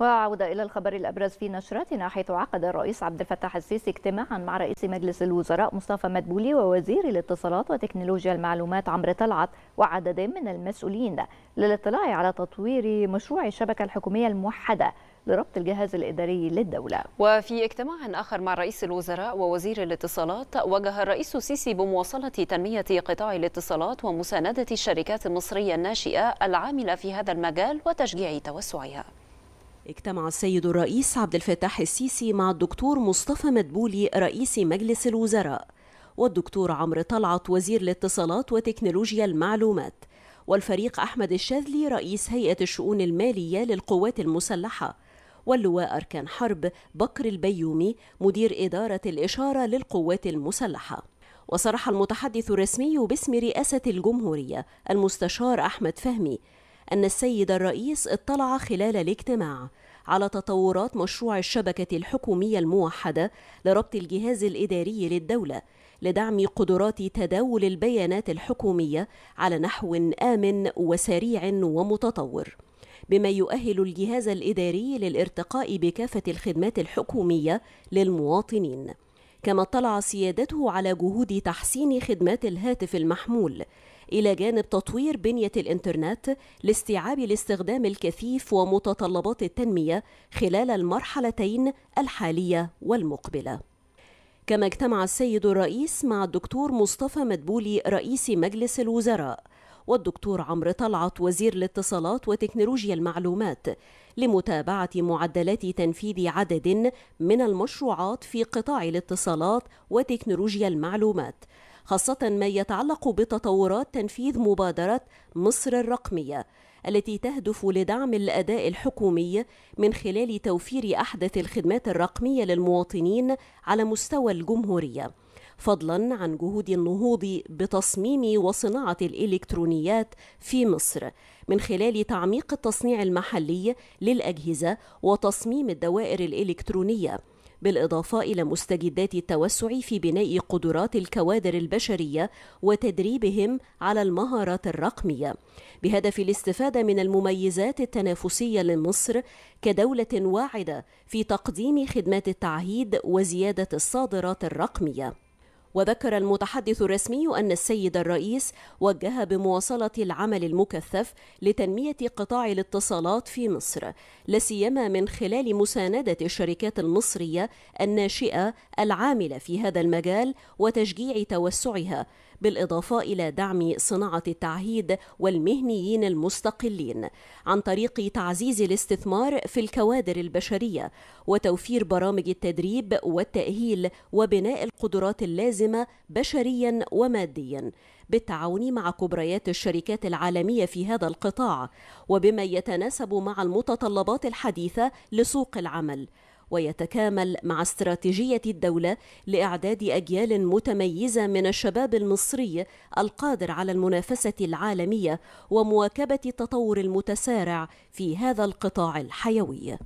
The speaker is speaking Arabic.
وعودة إلى الخبر الأبرز في نشرتنا حيث عقد الرئيس عبد الفتاح السيسي اجتماعا مع رئيس مجلس الوزراء مصطفى مدبولي ووزير الاتصالات وتكنولوجيا المعلومات عمرو طلعت وعدد من المسؤولين للاطلاع على تطوير مشروع الشبكة الحكومية الموحدة لربط الجهاز الإداري للدولة وفي اجتماع آخر مع رئيس الوزراء ووزير الاتصالات وجه الرئيس السيسي بمواصلة تنمية قطاع الاتصالات ومساندة الشركات المصرية الناشئة العاملة في هذا المجال وتشجيع توسعها اجتمع السيد الرئيس عبد الفتاح السيسي مع الدكتور مصطفى مدبولي رئيس مجلس الوزراء والدكتور عمرو طلعت وزير الاتصالات وتكنولوجيا المعلومات والفريق أحمد الشاذلي رئيس هيئة الشؤون المالية للقوات المسلحة واللواء أركان حرب بكر البيومي مدير إدارة الإشارة للقوات المسلحة وصرح المتحدث الرسمي باسم رئاسة الجمهورية المستشار أحمد فهمي أن السيد الرئيس اطلع خلال الاجتماع على تطورات مشروع الشبكة الحكومية الموحدة لربط الجهاز الإداري للدولة لدعم قدرات تداول البيانات الحكومية على نحو آمن وسريع ومتطور بما يؤهل الجهاز الإداري للارتقاء بكافة الخدمات الحكومية للمواطنين كما اطلع سيادته على جهود تحسين خدمات الهاتف المحمول إلى جانب تطوير بنية الإنترنت لاستيعاب الاستخدام الكثيف ومتطلبات التنمية خلال المرحلتين الحالية والمقبلة. كما اجتمع السيد الرئيس مع الدكتور مصطفى مدبولي رئيس مجلس الوزراء والدكتور عمرو طلعت وزير الاتصالات وتكنولوجيا المعلومات لمتابعة معدلات تنفيذ عدد من المشروعات في قطاع الاتصالات وتكنولوجيا المعلومات خاصة ما يتعلق بتطورات تنفيذ مبادرة مصر الرقمية التي تهدف لدعم الأداء الحكومي من خلال توفير أحدث الخدمات الرقمية للمواطنين على مستوى الجمهورية فضلا عن جهود النهوض بتصميم وصناعة الإلكترونيات في مصر من خلال تعميق التصنيع المحلي للأجهزة وتصميم الدوائر الإلكترونية بالإضافة إلى مستجدات التوسع في بناء قدرات الكوادر البشرية وتدريبهم على المهارات الرقمية بهدف الاستفادة من المميزات التنافسية لمصر كدولة واعدة في تقديم خدمات التعهيد وزيادة الصادرات الرقمية وذكر المتحدث الرسمي أن السيد الرئيس وجه بمواصلة العمل المكثف لتنمية قطاع الاتصالات في مصر لاسيما من خلال مساندة الشركات المصرية الناشئة العاملة في هذا المجال وتشجيع توسعها بالإضافة إلى دعم صناعة التعهيد والمهنيين المستقلين عن طريق تعزيز الاستثمار في الكوادر البشرية وتوفير برامج التدريب والتأهيل وبناء القدرات اللازمة بشريا وماديا بالتعاون مع كبريات الشركات العالمية في هذا القطاع وبما يتناسب مع المتطلبات الحديثة لسوق العمل ويتكامل مع استراتيجية الدولة لإعداد أجيال متميزة من الشباب المصري القادر على المنافسة العالمية ومواكبة التطور المتسارع في هذا القطاع الحيوي